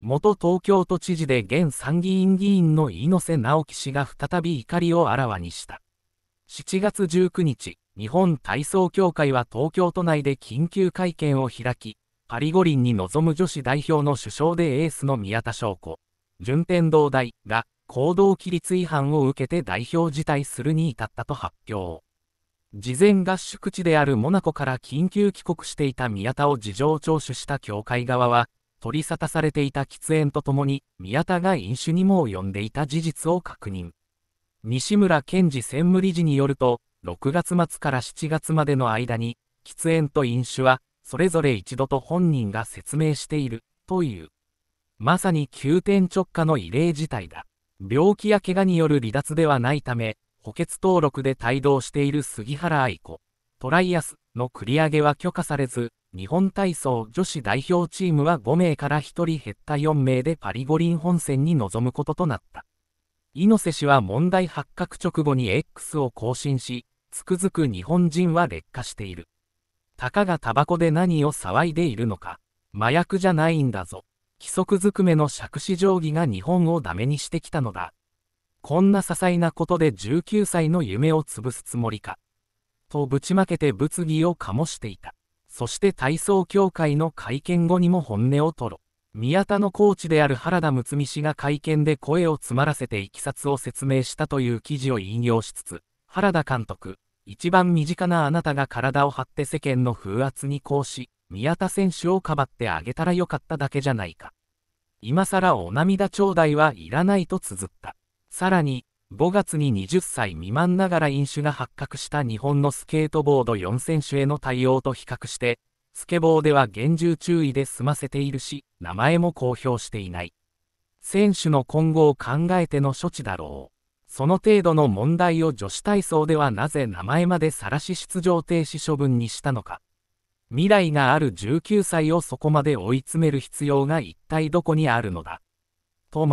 元東京都知事で現参議院議員の猪瀬直樹氏が再び怒りをあらわにした。7月19日、日本体操協会は東京都内で緊急会見を開き、パリ五輪に臨む女子代表の首相でエースの宮田翔子、順天堂大が行動規律違反を受けて代表辞退するに至ったと発表。事前合宿地であるモナコから緊急帰国していた宮田を事情聴取した協会側は、取り沙汰されていた喫煙とともに、宮田が飲酒にも及んでいた事実を確認。西村健治専務理事によると、6月末から7月までの間に、喫煙と飲酒は、それぞれ一度と本人が説明している、という。まさに急転直下の異例事態だ。病気や怪我による離脱ではないため、補欠登録で帯同している杉原愛子、トライアス、の繰り上げは許可されず、日本体操女子代表チームは5名から1人減った4名でパリ五輪本戦に臨むこととなった。猪瀬氏は問題発覚直後に X を更新し、つくづく日本人は劣化している。たかがタバコで何を騒いでいるのか。麻薬じゃないんだぞ。規則ずくめの杓子定規が日本をダメにしてきたのだ。こんな些細なことで19歳の夢を潰すつもりか。とぶちまけて物議を醸していた。そして体操協会の会見後にも本音を吐露。宮田のコーチである原田睦美氏が会見で声を詰まらせていきさつを説明したという記事を引用しつつ、原田監督、一番身近なあなたが体を張って世間の風圧にこうし、宮田選手をかばってあげたらよかっただけじゃないか。今更お涙頂戴はいらないと綴った。さらに、5月に20歳未満ながら飲酒が発覚した日本のスケートボード4選手への対応と比較して、スケボーでは厳重注意で済ませているし、名前も公表していない。選手の今後を考えての処置だろう。その程度の問題を女子体操ではなぜ名前まで晒し出場停止処分にしたのか。未来がある19歳をそこまで追い詰める必要が一体どこにあるのだ。と